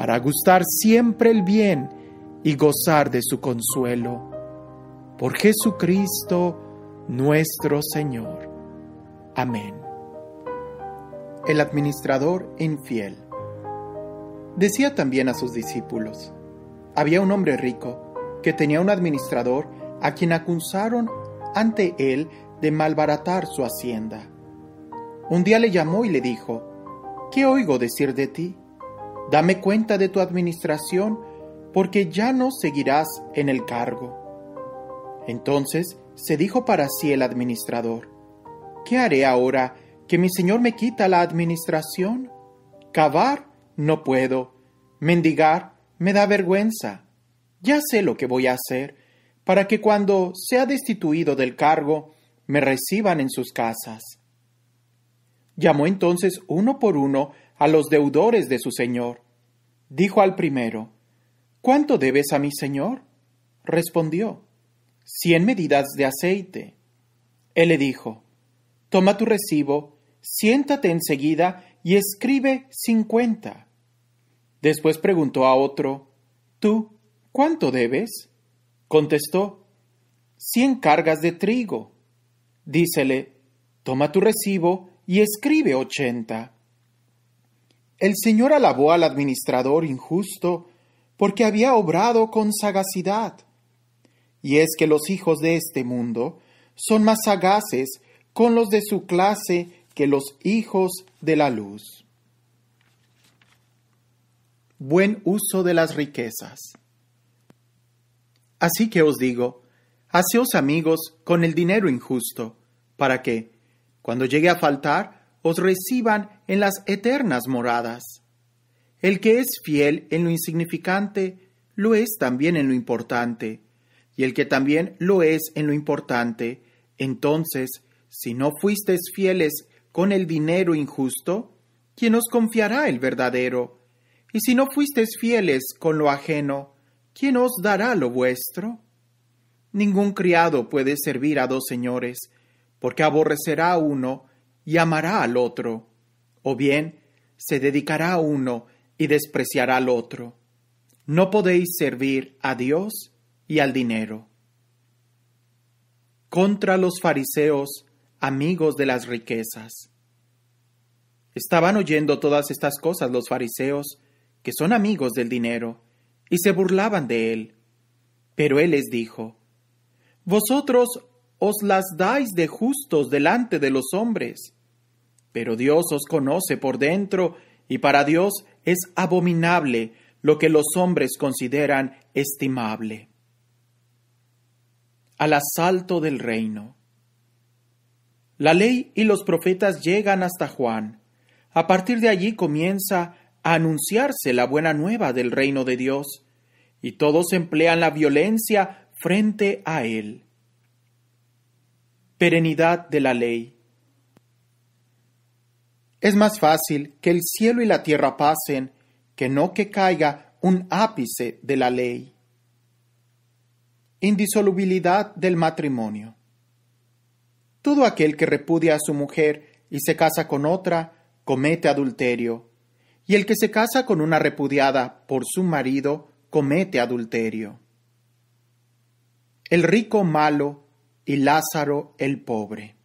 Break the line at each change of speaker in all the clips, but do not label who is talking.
para gustar siempre el bien y gozar de su consuelo. Por Jesucristo nuestro Señor. Amén. El administrador infiel. Decía también a sus discípulos, había un hombre rico que tenía un administrador a quien acusaron ante él de malbaratar su hacienda. Un día le llamó y le dijo, ¿qué oigo decir de ti? Dame cuenta de tu administración, porque ya no seguirás en el cargo. Entonces se dijo para sí el administrador, ¿qué haré ahora que mi señor me quita la administración? Cavar no puedo, mendigar me da vergüenza. Ya sé lo que voy a hacer, para que cuando sea destituido del cargo, me reciban en sus casas. Llamó entonces uno por uno a los deudores de su señor. Dijo al primero, ¿Cuánto debes a mi señor? Respondió, cien medidas de aceite. Él le dijo, Toma tu recibo, siéntate enseguida y escribe cincuenta. Después preguntó a otro, ¿Tú cuánto debes? Contestó, cien cargas de trigo. Dícele, Toma tu recibo y escribe ochenta. El Señor alabó al administrador injusto porque había obrado con sagacidad. Y es que los hijos de este mundo son más sagaces con los de su clase que los hijos de la luz. Buen uso de las riquezas. Así que os digo, haceos amigos con el dinero injusto, para que, cuando llegue a faltar, os reciban en las eternas moradas. El que es fiel en lo insignificante, lo es también en lo importante, y el que también lo es en lo importante, entonces, si no fuisteis fieles con el dinero injusto, ¿quién os confiará el verdadero? Y si no fuisteis fieles con lo ajeno, ¿quién os dará lo vuestro? Ningún criado puede servir a dos señores, porque aborrecerá a uno y amará al otro, o bien se dedicará a uno y despreciará al otro. No podéis servir a Dios y al dinero. Contra los fariseos, amigos de las riquezas. Estaban oyendo todas estas cosas los fariseos, que son amigos del dinero, y se burlaban de él. Pero él les dijo, Vosotros os las dais de justos delante de los hombres, pero Dios os conoce por dentro, y para Dios es abominable lo que los hombres consideran estimable. Al asalto del reino. La ley y los profetas llegan hasta Juan. A partir de allí comienza a anunciarse la buena nueva del reino de Dios, y todos emplean la violencia frente a él. Perenidad de la ley. Es más fácil que el cielo y la tierra pasen que no que caiga un ápice de la ley. Indisolubilidad del matrimonio. Todo aquel que repudia a su mujer y se casa con otra, comete adulterio, y el que se casa con una repudiada por su marido, comete adulterio. El rico malo y Lázaro el pobre.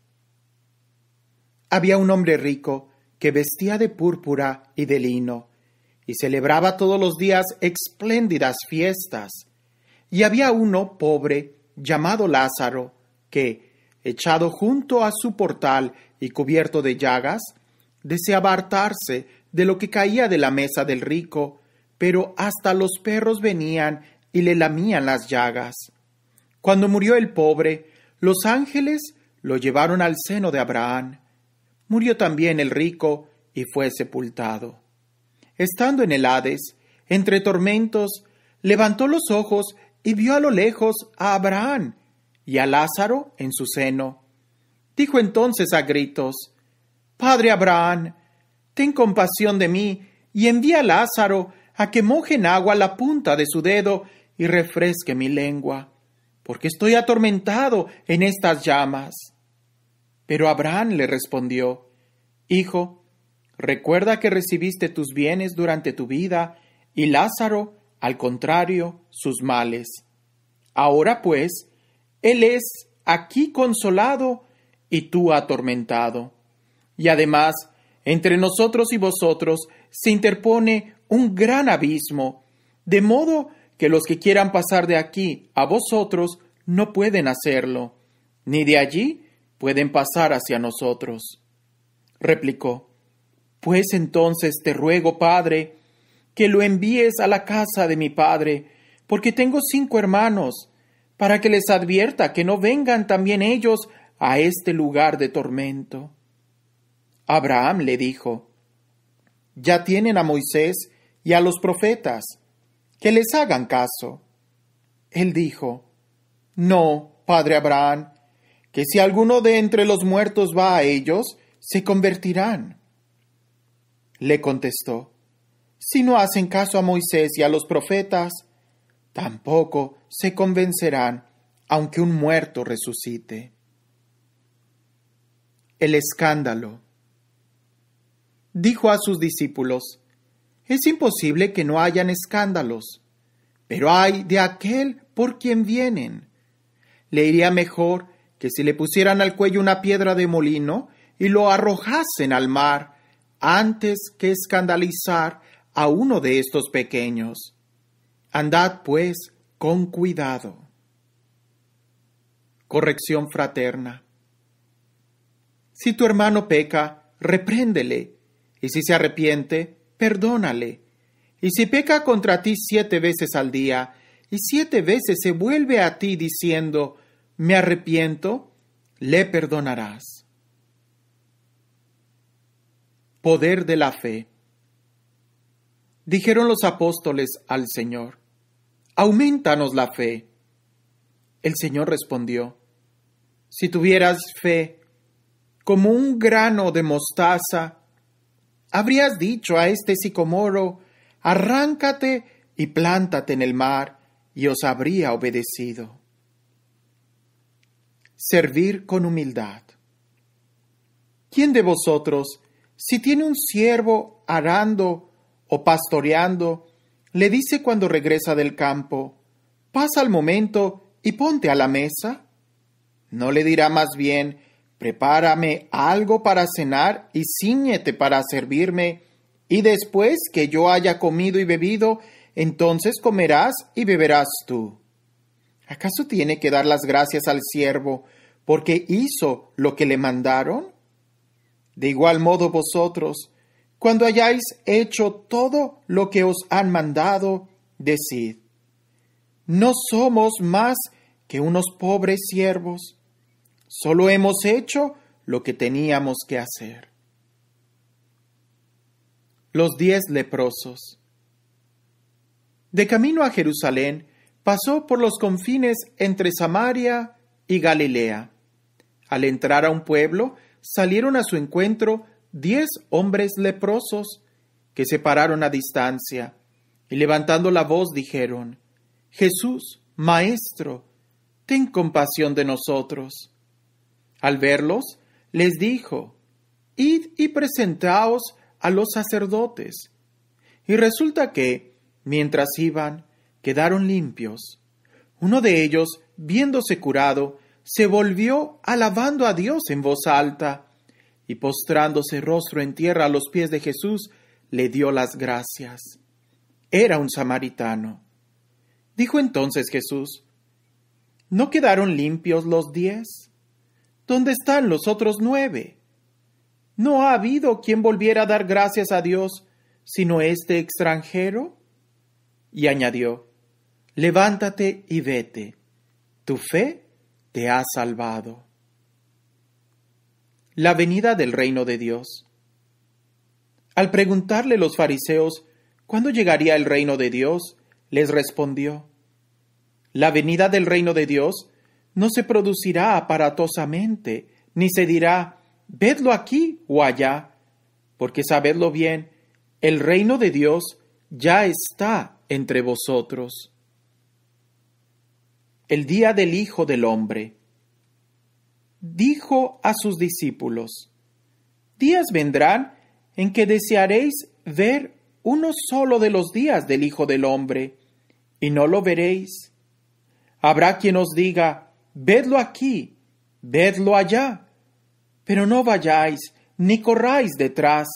Había un hombre rico que vestía de púrpura y de lino, y celebraba todos los días espléndidas fiestas. Y había uno pobre, llamado Lázaro, que, echado junto a su portal y cubierto de llagas, deseaba hartarse de lo que caía de la mesa del rico, pero hasta los perros venían y le lamían las llagas. Cuando murió el pobre, los ángeles lo llevaron al seno de Abraham murió también el rico y fue sepultado. Estando en el Hades, entre tormentos, levantó los ojos y vio a lo lejos a Abraham y a Lázaro en su seno. Dijo entonces a gritos, Padre Abraham, ten compasión de mí y envía a Lázaro a que moje en agua la punta de su dedo y refresque mi lengua, porque estoy atormentado en estas llamas. Pero Abraham le respondió, Hijo, recuerda que recibiste tus bienes durante tu vida, y Lázaro, al contrario, sus males. Ahora pues, él es aquí consolado y tú atormentado. Y además, entre nosotros y vosotros se interpone un gran abismo, de modo que los que quieran pasar de aquí a vosotros no pueden hacerlo, ni de allí pueden pasar hacia nosotros. Replicó, Pues entonces te ruego, Padre, que lo envíes a la casa de mi Padre, porque tengo cinco hermanos, para que les advierta que no vengan también ellos a este lugar de tormento. Abraham le dijo, Ya tienen a Moisés y a los profetas, que les hagan caso. Él dijo, No, padre Abraham, que si alguno de entre los muertos va a ellos, se convertirán. Le contestó, si no hacen caso a Moisés y a los profetas, tampoco se convencerán aunque un muerto resucite. El escándalo. Dijo a sus discípulos, es imposible que no hayan escándalos, pero hay de aquel por quien vienen. Le iría mejor que si le pusieran al cuello una piedra de molino y lo arrojasen al mar antes que escandalizar a uno de estos pequeños. Andad, pues, con cuidado. Corrección fraterna. Si tu hermano peca, repréndele, y si se arrepiente, perdónale. Y si peca contra ti siete veces al día, y siete veces se vuelve a ti diciendo, me arrepiento, le perdonarás. Poder de la fe. Dijeron los apóstoles al Señor, Aumentanos la fe. El Señor respondió, Si tuvieras fe como un grano de mostaza, habrías dicho a este sicomoro, Arráncate y plántate en el mar, y os habría obedecido servir con humildad. ¿Quién de vosotros, si tiene un siervo arando o pastoreando, le dice cuando regresa del campo, pasa al momento y ponte a la mesa? ¿No le dirá más bien, prepárame algo para cenar y ciñete para servirme, y después que yo haya comido y bebido, entonces comerás y beberás tú? ¿Acaso tiene que dar las gracias al siervo porque hizo lo que le mandaron? De igual modo vosotros, cuando hayáis hecho todo lo que os han mandado, decid, no somos más que unos pobres siervos, solo hemos hecho lo que teníamos que hacer. Los diez leprosos. De camino a Jerusalén, pasó por los confines entre Samaria y Galilea. Al entrar a un pueblo, salieron a su encuentro diez hombres leprosos, que se pararon a distancia, y levantando la voz dijeron, Jesús, Maestro, ten compasión de nosotros. Al verlos, les dijo, Id y presentaos a los sacerdotes. Y resulta que, mientras iban, quedaron limpios. Uno de ellos, viéndose curado, se volvió alabando a Dios en voz alta, y postrándose rostro en tierra a los pies de Jesús, le dio las gracias. Era un samaritano. Dijo entonces Jesús, ¿No quedaron limpios los diez? ¿Dónde están los otros nueve? ¿No ha habido quien volviera a dar gracias a Dios, sino este extranjero? Y añadió, levántate y vete, tu fe te ha salvado. La venida del reino de Dios. Al preguntarle los fariseos cuándo llegaría el reino de Dios, les respondió, La venida del reino de Dios no se producirá aparatosamente, ni se dirá, vedlo aquí o allá, porque sabedlo bien, el reino de Dios ya está entre vosotros el día del Hijo del Hombre. Dijo a sus discípulos, días vendrán en que desearéis ver uno solo de los días del Hijo del Hombre, y no lo veréis. Habrá quien os diga, vedlo aquí, vedlo allá, pero no vayáis ni corráis detrás,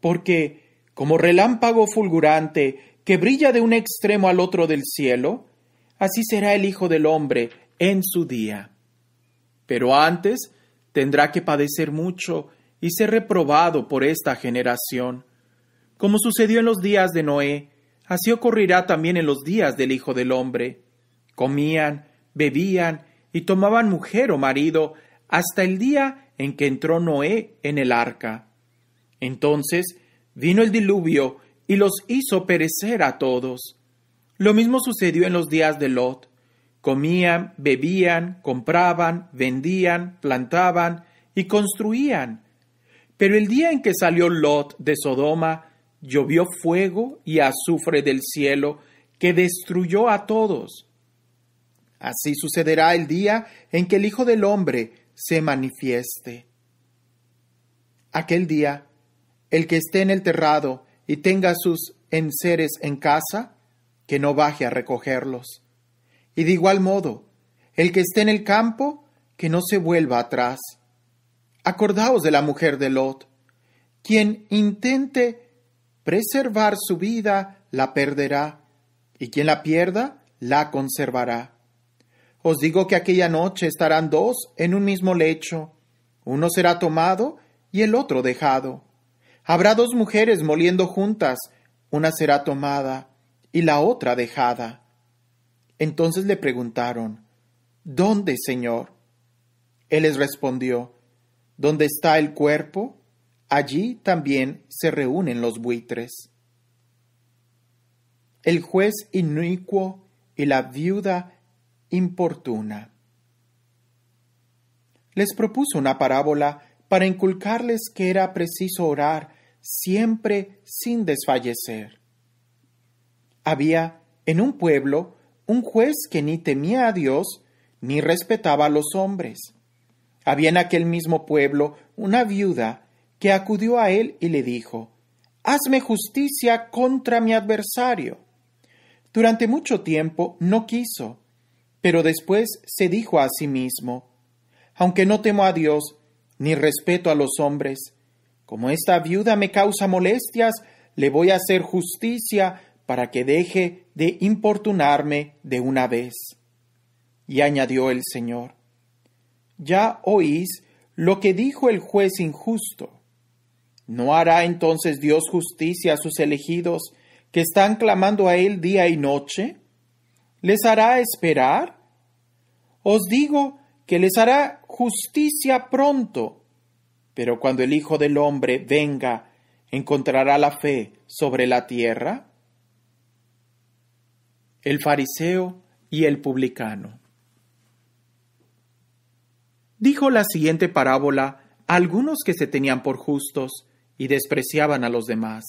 porque como relámpago fulgurante que brilla de un extremo al otro del cielo, así será el Hijo del Hombre en su día. Pero antes tendrá que padecer mucho y ser reprobado por esta generación. Como sucedió en los días de Noé, así ocurrirá también en los días del Hijo del Hombre. Comían, bebían y tomaban mujer o marido hasta el día en que entró Noé en el arca. Entonces vino el diluvio y los hizo perecer a todos. Lo mismo sucedió en los días de Lot. Comían, bebían, compraban, vendían, plantaban y construían. Pero el día en que salió Lot de Sodoma, llovió fuego y azufre del cielo que destruyó a todos. Así sucederá el día en que el Hijo del Hombre se manifieste. Aquel día, el que esté en el terrado y tenga sus enseres en casa, que no baje a recogerlos. Y de igual modo, el que esté en el campo, que no se vuelva atrás. Acordaos de la mujer de Lot. Quien intente preservar su vida, la perderá, y quien la pierda, la conservará. Os digo que aquella noche estarán dos en un mismo lecho, uno será tomado y el otro dejado. Habrá dos mujeres moliendo juntas, una será tomada y la otra dejada. Entonces le preguntaron, ¿Dónde, Señor? Él les respondió, ¿Dónde está el cuerpo? Allí también se reúnen los buitres. El juez inicuo y la viuda importuna. Les propuso una parábola para inculcarles que era preciso orar siempre sin desfallecer. Había en un pueblo un juez que ni temía a Dios ni respetaba a los hombres. Había en aquel mismo pueblo una viuda que acudió a él y le dijo Hazme justicia contra mi adversario. Durante mucho tiempo no quiso, pero después se dijo a sí mismo Aunque no temo a Dios, ni respeto a los hombres, como esta viuda me causa molestias, le voy a hacer justicia para que deje de importunarme de una vez. Y añadió el Señor, Ya oís lo que dijo el juez injusto. ¿No hará entonces Dios justicia a sus elegidos que están clamando a Él día y noche? ¿Les hará esperar? Os digo que les hará justicia pronto, pero cuando el Hijo del Hombre venga, ¿encontrará la fe sobre la tierra? el fariseo y el publicano. Dijo la siguiente parábola a algunos que se tenían por justos y despreciaban a los demás.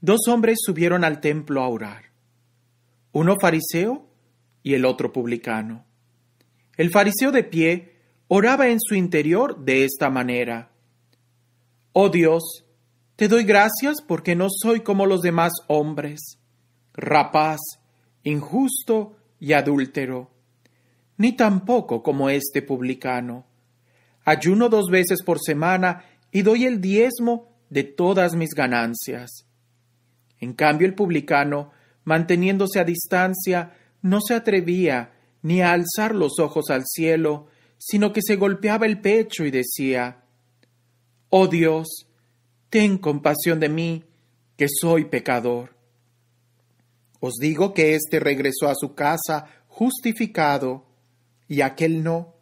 Dos hombres subieron al templo a orar, uno fariseo y el otro publicano. El fariseo de pie oraba en su interior de esta manera. Oh Dios, te doy gracias porque no soy como los demás hombres rapaz, injusto y adúltero, ni tampoco como este publicano. Ayuno dos veces por semana y doy el diezmo de todas mis ganancias. En cambio el publicano, manteniéndose a distancia, no se atrevía ni a alzar los ojos al cielo, sino que se golpeaba el pecho y decía Oh Dios, ten compasión de mí, que soy pecador. Os digo que éste regresó a su casa justificado y aquel no.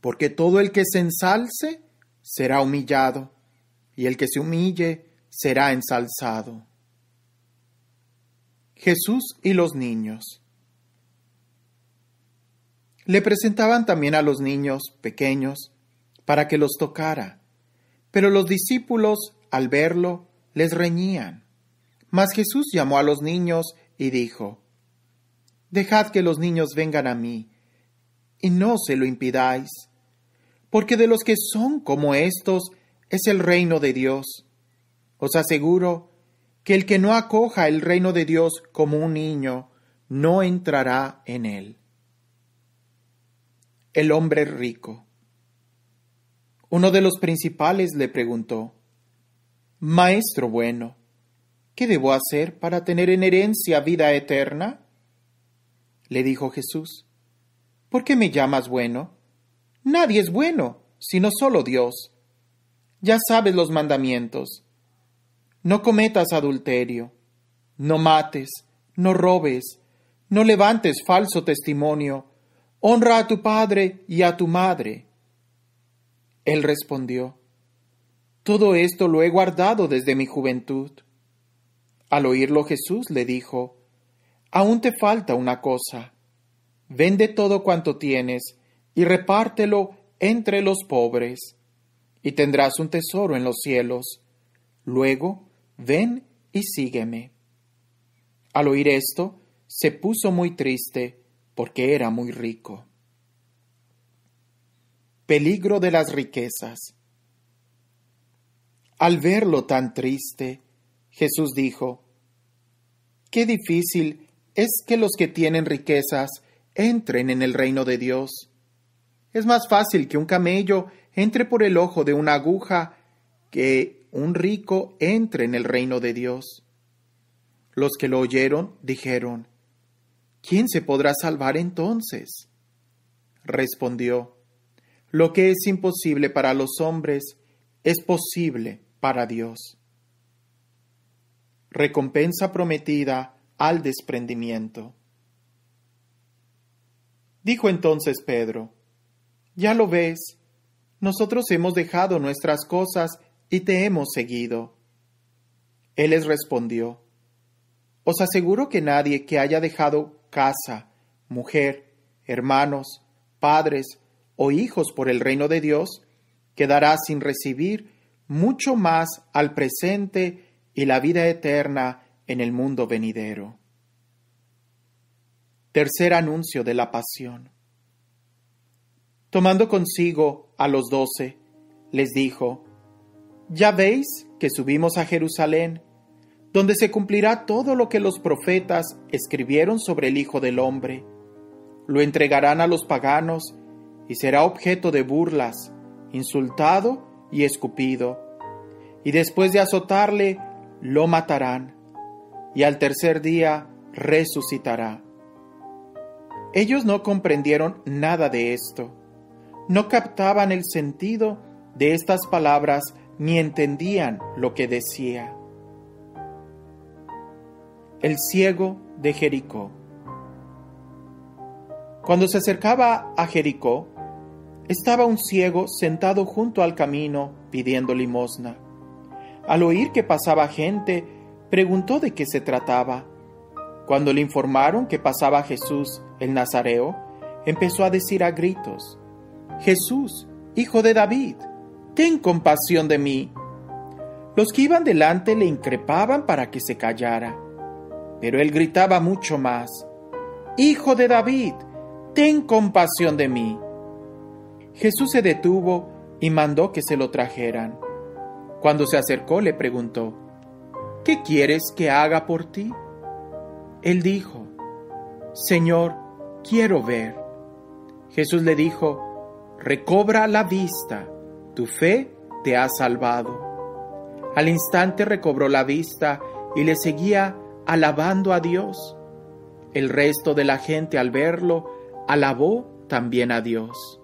Porque todo el que se ensalce será humillado, y el que se humille será ensalzado. Jesús y los niños. Le presentaban también a los niños pequeños para que los tocara, pero los discípulos, al verlo, les reñían. Mas Jesús llamó a los niños y dijo, Dejad que los niños vengan a mí, y no se lo impidáis, porque de los que son como estos es el reino de Dios. Os aseguro que el que no acoja el reino de Dios como un niño, no entrará en él. El hombre rico. Uno de los principales le preguntó, Maestro bueno, ¿qué debo hacer para tener en herencia vida eterna? Le dijo Jesús, ¿por qué me llamas bueno? Nadie es bueno, sino solo Dios. Ya sabes los mandamientos. No cometas adulterio, no mates, no robes, no levantes falso testimonio, honra a tu padre y a tu madre. Él respondió, Todo esto lo he guardado desde mi juventud. Al oírlo Jesús le dijo, Aún te falta una cosa. Vende todo cuanto tienes y repártelo entre los pobres, y tendrás un tesoro en los cielos. Luego, ven y sígueme. Al oír esto, se puso muy triste porque era muy rico. Peligro de las riquezas. Al verlo tan triste, Jesús dijo, Qué difícil es que los que tienen riquezas entren en el reino de Dios. Es más fácil que un camello entre por el ojo de una aguja que un rico entre en el reino de Dios. Los que lo oyeron dijeron, ¿Quién se podrá salvar entonces? Respondió, Lo que es imposible para los hombres es posible para Dios recompensa prometida al desprendimiento. Dijo entonces Pedro, Ya lo ves, nosotros hemos dejado nuestras cosas y te hemos seguido. Él les respondió, Os aseguro que nadie que haya dejado casa, mujer, hermanos, padres o hijos por el reino de Dios, quedará sin recibir mucho más al presente y la vida eterna en el mundo venidero. Tercer anuncio de la pasión. Tomando consigo a los doce, les dijo, Ya veis que subimos a Jerusalén, donde se cumplirá todo lo que los profetas escribieron sobre el Hijo del Hombre. Lo entregarán a los paganos y será objeto de burlas, insultado y escupido. Y después de azotarle, lo matarán, y al tercer día resucitará. Ellos no comprendieron nada de esto, no captaban el sentido de estas palabras ni entendían lo que decía. El ciego de Jericó. Cuando se acercaba a Jericó, estaba un ciego sentado junto al camino pidiendo limosna. Al oír que pasaba gente, preguntó de qué se trataba. Cuando le informaron que pasaba Jesús, el Nazareo, empezó a decir a gritos, Jesús, hijo de David, ten compasión de mí. Los que iban delante le increpaban para que se callara, pero él gritaba mucho más, Hijo de David, ten compasión de mí. Jesús se detuvo y mandó que se lo trajeran. Cuando se acercó le preguntó, ¿Qué quieres que haga por ti? Él dijo, Señor, quiero ver. Jesús le dijo, Recobra la vista, tu fe te ha salvado. Al instante recobró la vista y le seguía alabando a Dios. El resto de la gente al verlo alabó también a Dios.